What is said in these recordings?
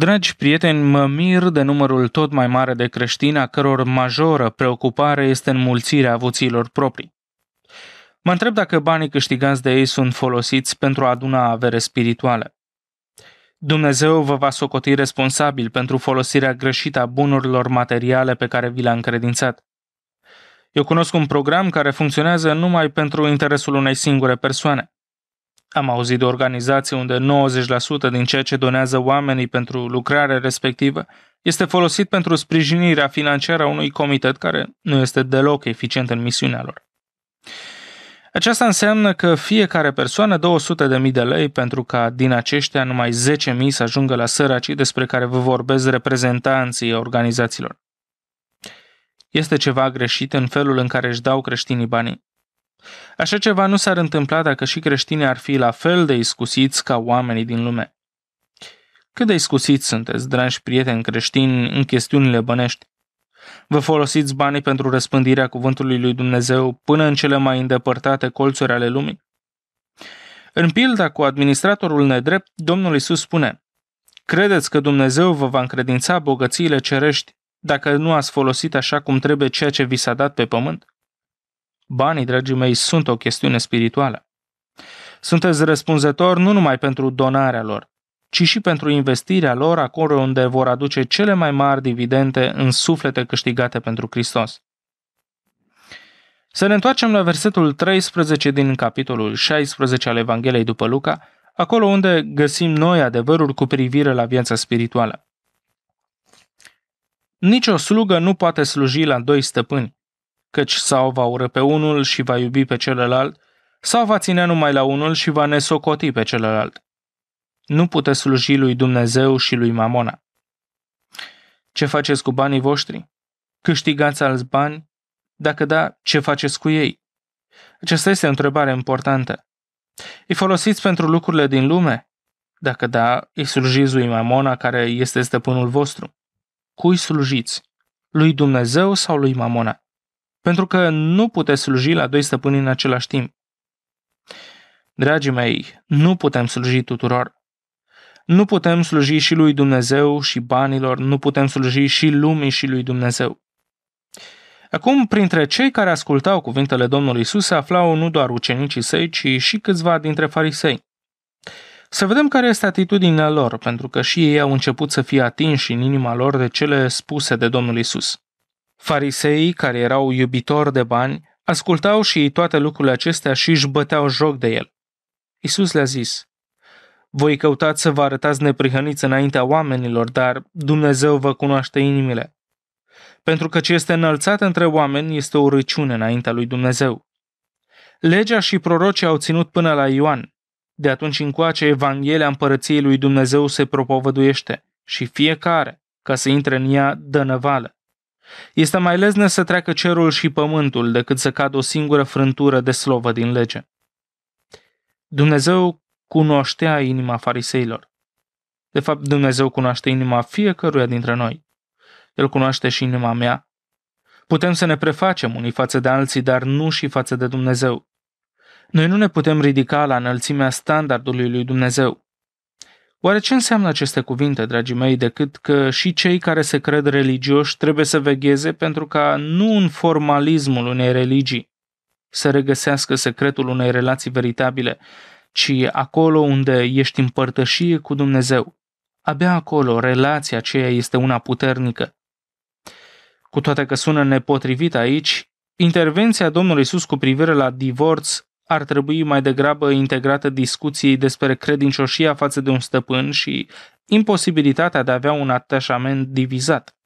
Dragi prieteni, mă mir de numărul tot mai mare de creștini a căror majoră preocupare este înmulțirea avuților proprii. Mă întreb dacă banii câștigați de ei sunt folosiți pentru a aduna avere spirituală. Dumnezeu vă va socoti responsabil pentru folosirea greșită a bunurilor materiale pe care vi le-a încredințat. Eu cunosc un program care funcționează numai pentru interesul unei singure persoane. Am auzit de organizații unde 90% din ceea ce donează oamenii pentru lucrarea respectivă este folosit pentru sprijinirea financiară a unui comitet care nu este deloc eficient în misiunea lor. Aceasta înseamnă că fiecare persoană 200.000 de lei pentru ca din aceștia numai 10.000 să ajungă la săracii despre care vă vorbesc reprezentanții organizațiilor. Este ceva greșit în felul în care își dau creștinii banii. Așa ceva nu s-ar întâmpla dacă și creștinii ar fi la fel de iscusiți ca oamenii din lume. Cât de iscusiți sunteți, dragi prieteni creștini, în chestiunile bănești? Vă folosiți banii pentru răspândirea cuvântului lui Dumnezeu până în cele mai îndepărtate colțuri ale lumii? În pilda cu administratorul nedrept, Domnul Isus spune, Credeți că Dumnezeu vă va încredința bogățiile cerești dacă nu ați folosit așa cum trebuie ceea ce vi s-a dat pe pământ? Banii, dragii mei, sunt o chestiune spirituală. Sunteți răspunzător nu numai pentru donarea lor, ci și pentru investirea lor acolo unde vor aduce cele mai mari dividende în suflete câștigate pentru Hristos. Să ne întoarcem la versetul 13 din capitolul 16 al Evangheliei după Luca, acolo unde găsim noi adevărul cu privire la viața spirituală. Nici o slugă nu poate sluji la doi stăpâni, căci sau va ură pe unul și va iubi pe celălalt, sau va ține numai la unul și va nesocoti pe celălalt. Nu puteți sluji lui Dumnezeu și lui Mamona. Ce faceți cu banii voștri? Câștigați alți bani? Dacă da, ce faceți cu ei? Aceasta este o întrebare importantă. Îi folosiți pentru lucrurile din lume? Dacă da, îi slujiți lui Mamona care este stăpânul vostru. Cui slujiți? Lui Dumnezeu sau lui Mamona? pentru că nu puteți sluji la doi stăpâni în același timp. Dragii mei, nu putem sluji tuturor. Nu putem sluji și lui Dumnezeu și banilor, nu putem sluji și lumii și lui Dumnezeu. Acum, printre cei care ascultau cuvintele Domnului Isus se aflau nu doar ucenicii săi, ci și câțiva dintre farisei. Să vedem care este atitudinea lor, pentru că și ei au început să fie atinși în inima lor de cele spuse de Domnul Isus. Fariseii, care erau iubitori de bani, ascultau și toate lucrurile acestea și își băteau joc de el. Isus le-a zis, Voi căutați să vă arătați neprihăniți înaintea oamenilor, dar Dumnezeu vă cunoaște inimile. Pentru că ce este înălțat între oameni este o răciune înaintea lui Dumnezeu. Legea și prorocii au ținut până la Ioan. De atunci încoace, Evanghelia împărăției lui Dumnezeu se propovăduiește și fiecare, ca să intre în ea, dă năvală. Este mai lezne să treacă cerul și pământul decât să cadă o singură frântură de slovă din lege. Dumnezeu cunoștea inima fariseilor. De fapt, Dumnezeu cunoaște inima fiecăruia dintre noi. El cunoaște și inima mea. Putem să ne prefacem unii față de alții, dar nu și față de Dumnezeu. Noi nu ne putem ridica la înălțimea standardului lui Dumnezeu. Oare ce înseamnă aceste cuvinte, dragii mei, decât că și cei care se cred religioși trebuie să vegheze pentru ca nu în formalismul unei religii să regăsească secretul unei relații veritabile, ci acolo unde ești împărtășie cu Dumnezeu. Abia acolo relația aceea este una puternică. Cu toate că sună nepotrivit aici, intervenția Domnului Isus cu privire la divorț ar trebui mai degrabă integrată discuției despre credincioșia față de un stăpân și imposibilitatea de a avea un atașament divizat.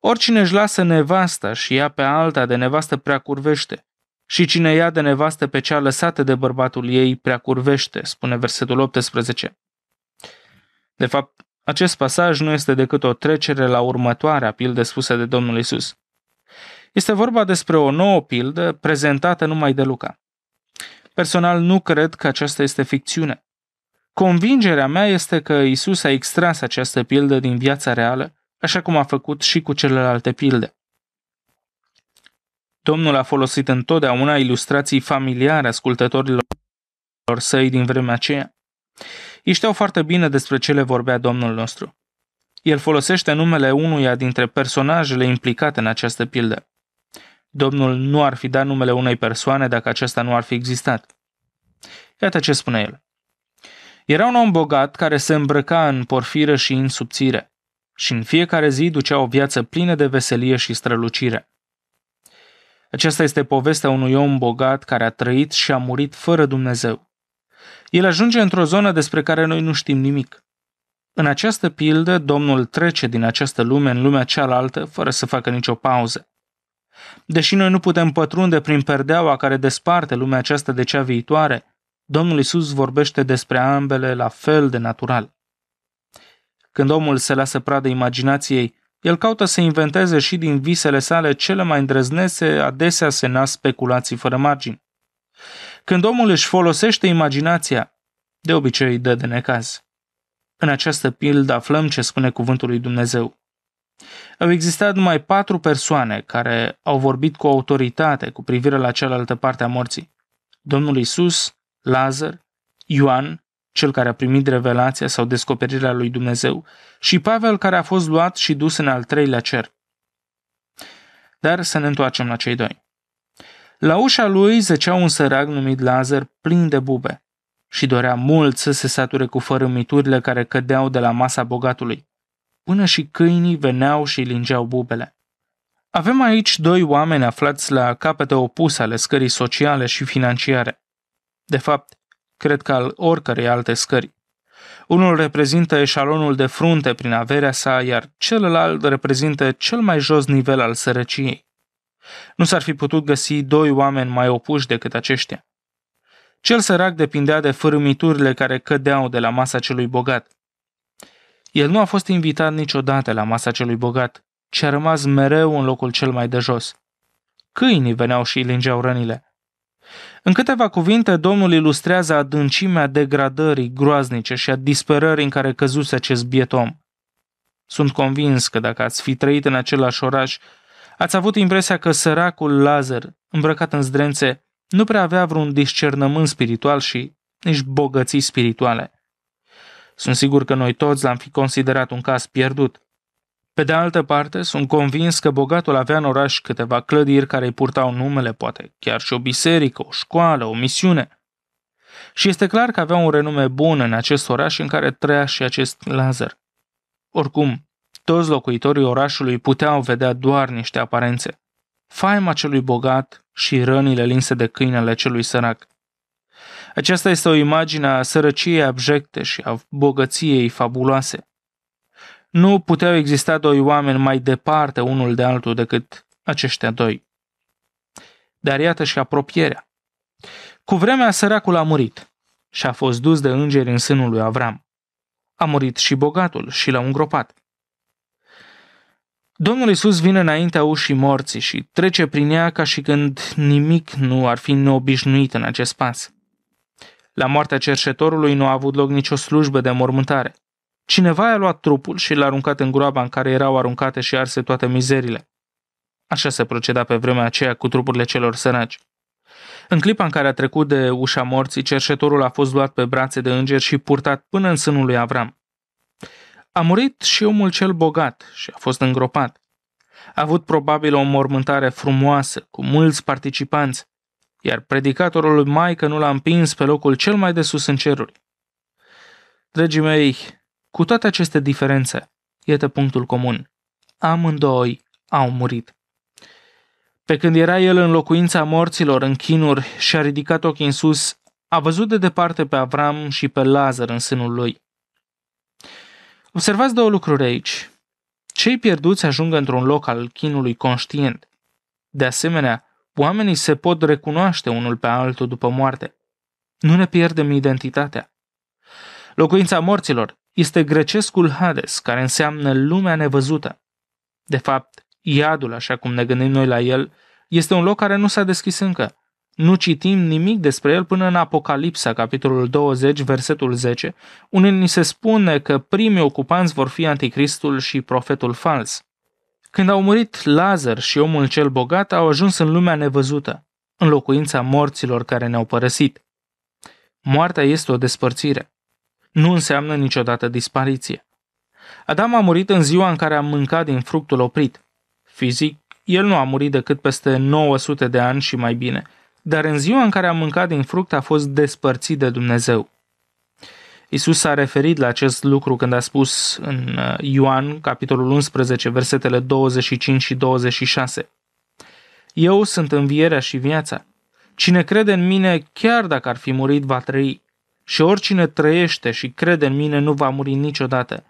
Oricine își lasă nevasta și ea pe alta de nevastă prea curvește, și cine ia de nevastă pe cea lăsată de bărbatul ei prea curvește, spune versetul 18. De fapt, acest pasaj nu este decât o trecere la următoarea pildă spusă de Domnul Isus. Este vorba despre o nouă pildă prezentată numai de Luca. Personal nu cred că aceasta este ficțiune. Convingerea mea este că Isus a extras această pildă din viața reală, așa cum a făcut și cu celelalte pilde. Domnul a folosit întotdeauna ilustrații familiare ascultătorilor săi din vremea aceea. Ei știau foarte bine despre ce le vorbea Domnul nostru. El folosește numele unuia dintre personajele implicate în această pildă. Domnul nu ar fi dat numele unei persoane dacă aceasta nu ar fi existat. Iată ce spune el. Era un om bogat care se îmbrăca în porfiră și în subțire și în fiecare zi ducea o viață plină de veselie și strălucire. Aceasta este povestea unui om bogat care a trăit și a murit fără Dumnezeu. El ajunge într-o zonă despre care noi nu știm nimic. În această pildă, Domnul trece din această lume în lumea cealaltă fără să facă nicio pauză. Deși noi nu putem pătrunde prin perdeaua care desparte lumea aceasta de cea viitoare, Domnul Isus vorbește despre ambele la fel de natural. Când omul se lasă pradă imaginației, el caută să inventeze și din visele sale cele mai îndrăznese, adesea se nasc speculații fără margini. Când omul își folosește imaginația, de obicei dă de necaz. În această pildă aflăm ce spune cuvântul lui Dumnezeu. Au existat numai patru persoane care au vorbit cu autoritate cu privire la cealaltă parte a morții. Domnul Isus, Lazar, Ioan, cel care a primit revelația sau descoperirea lui Dumnezeu, și Pavel care a fost luat și dus în al treilea cer. Dar să ne întoarcem la cei doi. La ușa lui zăcea un sărac numit Lazar plin de bube și dorea mult să se sature cu fărâmiturile care cădeau de la masa bogatului până și câinii veneau și lingeau bubele. Avem aici doi oameni aflați la capete opuse ale scării sociale și financiare. De fapt, cred că al oricărei alte scări. Unul reprezintă eșalonul de frunte prin averea sa, iar celălalt reprezintă cel mai jos nivel al sărăciei. Nu s-ar fi putut găsi doi oameni mai opuși decât aceștia. Cel sărac depindea de fărâmiturile care cădeau de la masa celui bogat. El nu a fost invitat niciodată la masa celui bogat, ci a rămas mereu în locul cel mai de jos. Câinii veneau și îi lingeau rănile. În câteva cuvinte, Domnul ilustrează adâncimea degradării groaznice și a disperării în care căzuse acest biet om. Sunt convins că dacă ați fi trăit în același oraș, ați avut impresia că săracul Lazar, îmbrăcat în zdrențe, nu prea avea vreun discernământ spiritual și nici bogății spirituale. Sunt sigur că noi toți l-am fi considerat un caz pierdut. Pe de altă parte, sunt convins că bogatul avea în oraș câteva clădiri care îi purtau numele, poate chiar și o biserică, o școală, o misiune. Și este clar că avea un renume bun în acest oraș în care trăia și acest Lazar. Oricum, toți locuitorii orașului puteau vedea doar niște aparențe. Faima celui bogat și rănile linse de câinele celui sărac. Aceasta este o imagine a sărăciei abjecte și a bogăției fabuloase. Nu puteau exista doi oameni mai departe unul de altul decât aceștia doi. Dar iată și apropierea. Cu vremea săracul a murit și a fost dus de îngeri în sânul lui Avram. A murit și bogatul și l a îngropat. Domnul Isus vine înaintea ușii morții și trece prin ea ca și când nimic nu ar fi neobișnuit în acest pas. La moartea cerșetorului nu a avut loc nicio slujbă de mormântare. Cineva i-a luat trupul și l-a aruncat în groaba în care erau aruncate și arse toate mizerile. Așa se proceda pe vremea aceea cu trupurile celor săraci. În clipa în care a trecut de ușa morții, cercetorul a fost luat pe brațe de înger și purtat până în sânul lui Avram. A murit și omul cel bogat și a fost îngropat. A avut probabil o mormântare frumoasă, cu mulți participanți, iar predicatorul lui Maică nu l-a împins pe locul cel mai de sus în ceruri. Dragii mei, cu toate aceste diferențe, iată punctul comun. Amândoi au murit. Pe când era el în locuința morților, în chinuri, și-a ridicat ochii în sus, a văzut de departe pe Avram și pe Lazar în sânul lui. Observați două lucruri aici. Cei pierduți ajung într-un loc al chinului conștient. De asemenea, Oamenii se pot recunoaște unul pe altul după moarte. Nu ne pierdem identitatea. Locuința morților este grecescul Hades, care înseamnă lumea nevăzută. De fapt, iadul, așa cum ne gândim noi la el, este un loc care nu s-a deschis încă. Nu citim nimic despre el până în Apocalipsa, capitolul 20, versetul 10, unde ni se spune că primii ocupanți vor fi anticristul și profetul fals. Când au murit Lazar și omul cel bogat, au ajuns în lumea nevăzută, în locuința morților care ne-au părăsit. Moartea este o despărțire. Nu înseamnă niciodată dispariție. Adam a murit în ziua în care a mâncat din fructul oprit. Fizic, el nu a murit decât peste 900 de ani și mai bine, dar în ziua în care a mâncat din fruct a fost despărțit de Dumnezeu. Isus s-a referit la acest lucru când a spus în uh, Ioan, capitolul 11, versetele 25 și 26. Eu sunt învierea și viața. Cine crede în mine, chiar dacă ar fi murit, va trăi. Și oricine trăiește și crede în mine nu va muri niciodată.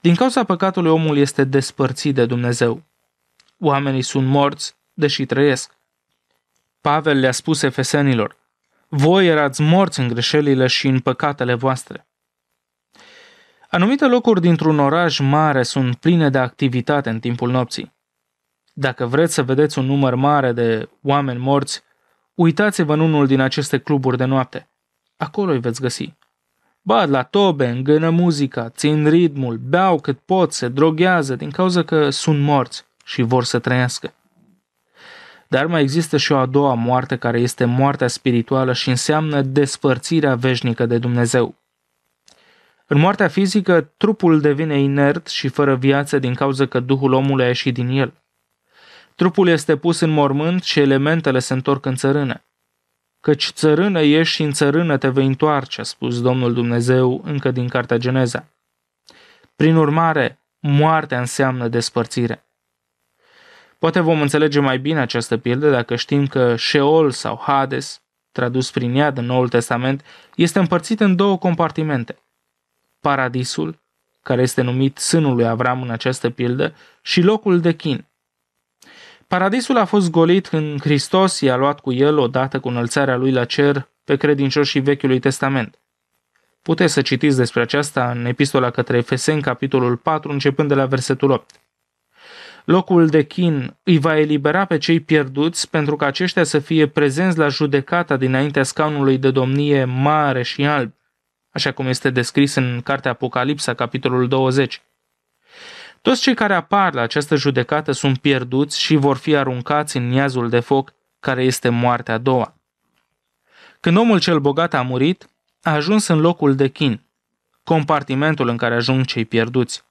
Din cauza păcatului omul este despărțit de Dumnezeu. Oamenii sunt morți, deși trăiesc. Pavel le-a spus efesenilor, voi erați morți în greșelile și în păcatele voastre. Anumite locuri dintr-un oraș mare sunt pline de activitate în timpul nopții. Dacă vreți să vedeți un număr mare de oameni morți, uitați-vă în unul din aceste cluburi de noapte. Acolo îi veți găsi. Bad la tobe, îngână muzica, țin ritmul, beau cât pot, se droghează din cauza că sunt morți și vor să trăiască. Dar mai există și o a doua moarte care este moartea spirituală și înseamnă despărțirea veșnică de Dumnezeu. În moartea fizică, trupul devine inert și fără viață din cauza că Duhul omului a ieșit din el. Trupul este pus în mormânt și elementele se întorc în țărână. Căci țărână ești și în țărână te vei întoarce, a spus Domnul Dumnezeu încă din Cartea Geneza. Prin urmare, moartea înseamnă despărțire. Poate vom înțelege mai bine această pildă dacă știm că Sheol sau Hades, tradus prin ea din Noul Testament, este împărțit în două compartimente. Paradisul, care este numit sânul lui Avram în această pildă, și locul de chin. Paradisul a fost golit când Hristos i-a luat cu el odată cu înălțarea lui la cer pe credincioșii Vechiului Testament. Puteți să citiți despre aceasta în epistola către Efeseni, capitolul 4, începând de la versetul 8. Locul de chin îi va elibera pe cei pierduți pentru ca aceștia să fie prezenți la judecata dinaintea scaunului de domnie mare și alb, așa cum este descris în cartea Apocalipsa, capitolul 20. Toți cei care apar la această judecată sunt pierduți și vor fi aruncați în iazul de foc, care este moartea a doua. Când omul cel bogat a murit, a ajuns în locul de chin, compartimentul în care ajung cei pierduți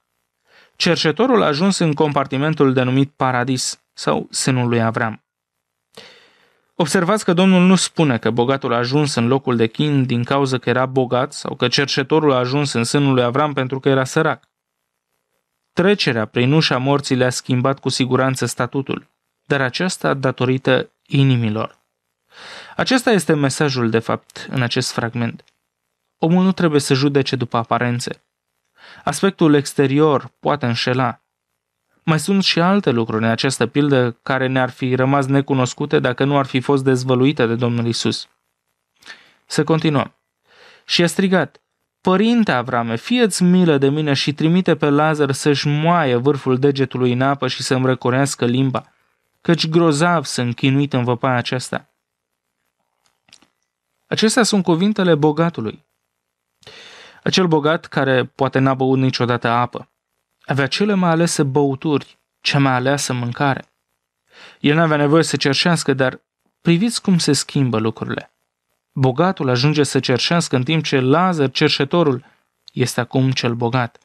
cercetorul a ajuns în compartimentul denumit Paradis sau sânul lui Avram. Observați că Domnul nu spune că bogatul a ajuns în locul de chin din cauza că era bogat sau că cercetorul a ajuns în sânul lui Avram pentru că era sărac. Trecerea prin ușa morții le-a schimbat cu siguranță statutul, dar aceasta datorită inimilor. Acesta este mesajul, de fapt, în acest fragment. Omul nu trebuie să judece după aparențe. Aspectul exterior poate înșela. Mai sunt și alte lucruri în această pildă care ne-ar fi rămas necunoscute dacă nu ar fi fost dezvăluite de Domnul Isus. Să continuăm. Și a strigat, Părinte Avrame, fieți milă de mine și trimite pe Lazar să-și moaie vârful degetului în apă și să-mi răcorească limba, căci grozav sunt chinuit în văpaia aceasta. Acestea sunt cuvintele bogatului. Acel bogat care poate n-a băut niciodată apă. Avea cele mai alese băuturi, cea mai aleasă mâncare. El n-avea nevoie să cerșească, dar priviți cum se schimbă lucrurile. Bogatul ajunge să cerșească în timp ce Lazar, cerșetorul, este acum cel bogat.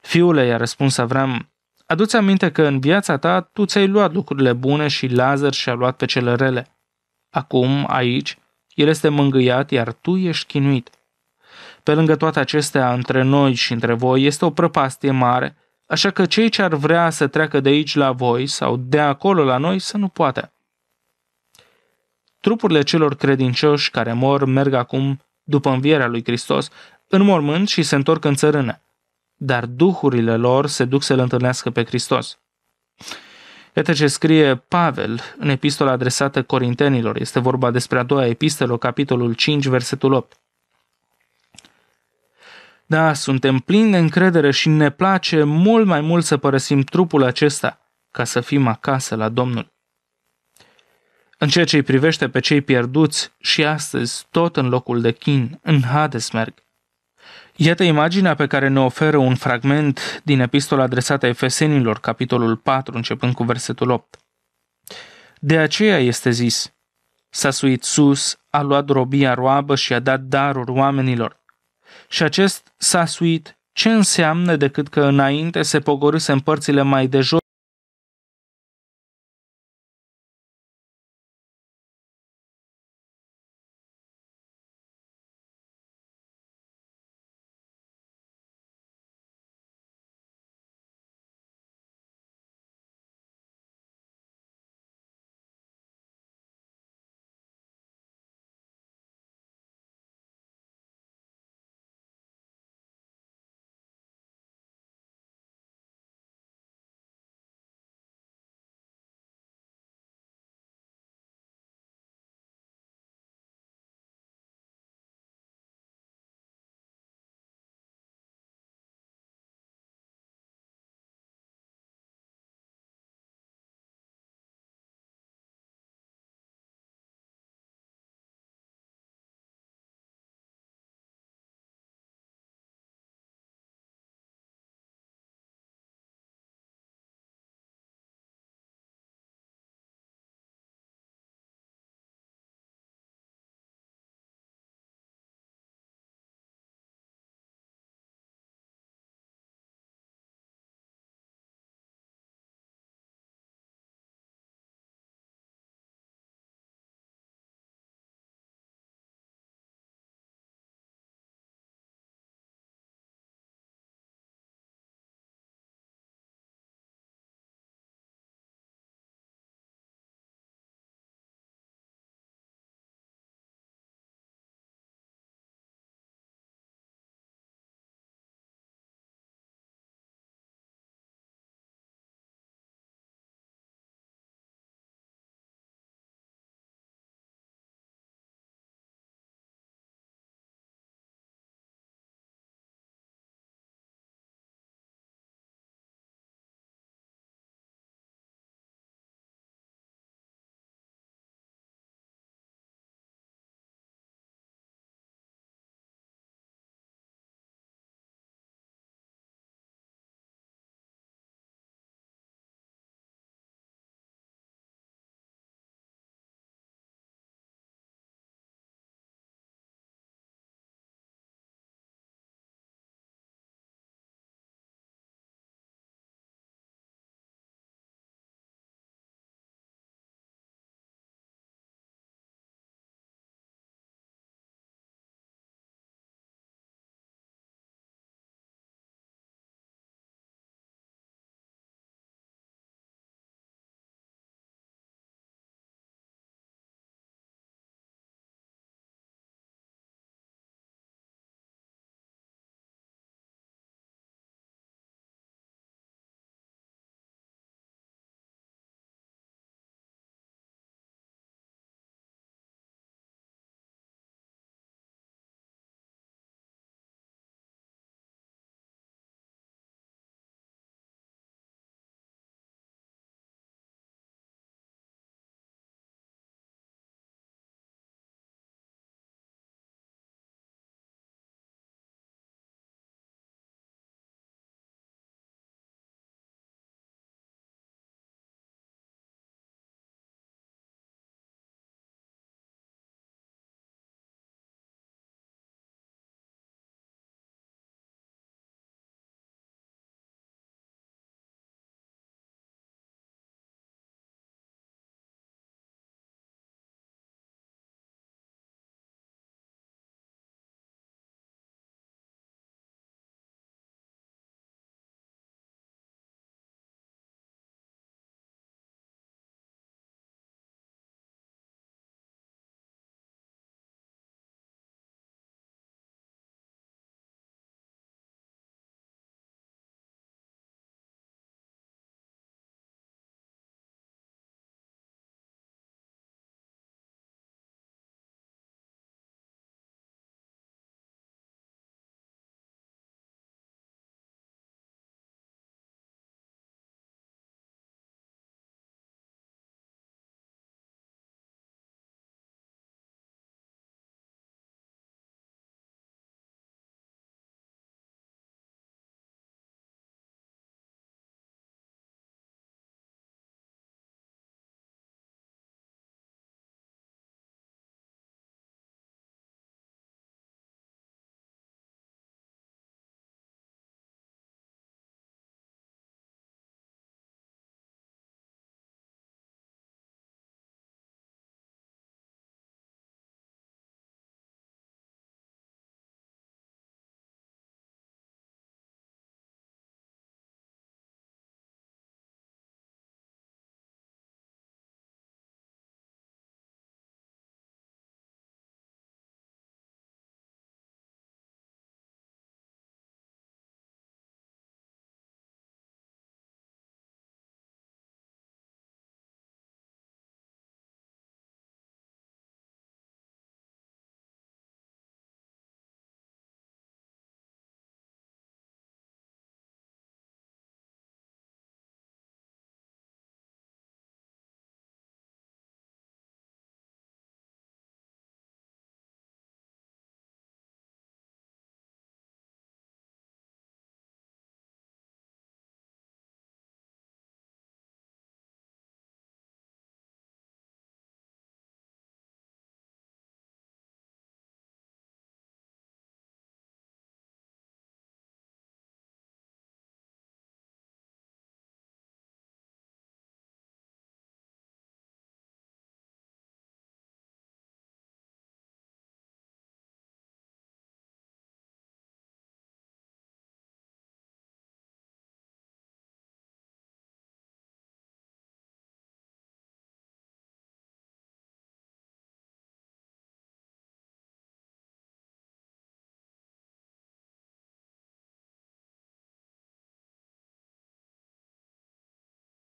Fiule, i-a răspuns Avram, adu-ți aminte că în viața ta tu ți-ai luat lucrurile bune și Lazar și-a luat pe cele rele. Acum, aici, el este mângâiat, iar tu ești chinuit. Pe lângă toate acestea, între noi și între voi este o prăpastie mare, așa că cei ce ar vrea să treacă de aici la voi sau de acolo la noi să nu poată. Trupurile celor credincioși care mor merg acum, după învierea lui Hristos, în mormânt și se întorc în țărână, dar duhurile lor se duc să-L întâlnească pe Hristos. Iată ce scrie Pavel în epistola adresată Corintenilor. Este vorba despre a doua epistolă, capitolul 5, versetul 8. Da, suntem plini de încredere și ne place mult mai mult să părăsim trupul acesta ca să fim acasă la Domnul. În ceea ce îi privește pe cei pierduți și astăzi, tot în locul de chin, în Hades merg. Iată imaginea pe care ne oferă un fragment din epistola adresată Efesenilor, capitolul 4, începând cu versetul 8. De aceea este zis, s-a suit sus, a luat robia roabă și a dat daruri oamenilor și acest s-a suit ce înseamnă decât că înainte se pogorâse în părțile mai de jos